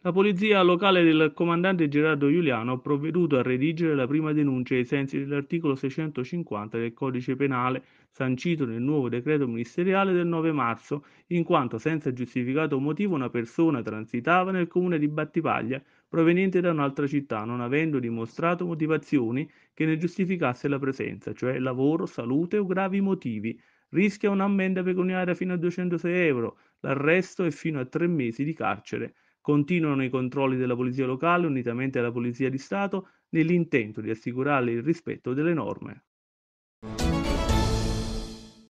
La polizia locale del comandante Gerardo Giuliano ha provveduto a redigere la prima denuncia ai sensi dell'articolo 650 del codice penale sancito nel nuovo decreto ministeriale del 9 marzo, in quanto senza giustificato motivo una persona transitava nel comune di Battipaglia proveniente da un'altra città, non avendo dimostrato motivazioni che ne giustificasse la presenza, cioè lavoro, salute o gravi motivi. Rischia un'ammenda pecuniaria fino a 206 euro, l'arresto e fino a tre mesi di carcere. Continuano i controlli della Polizia locale unitamente alla Polizia di Stato nell'intento di assicurare il rispetto delle norme.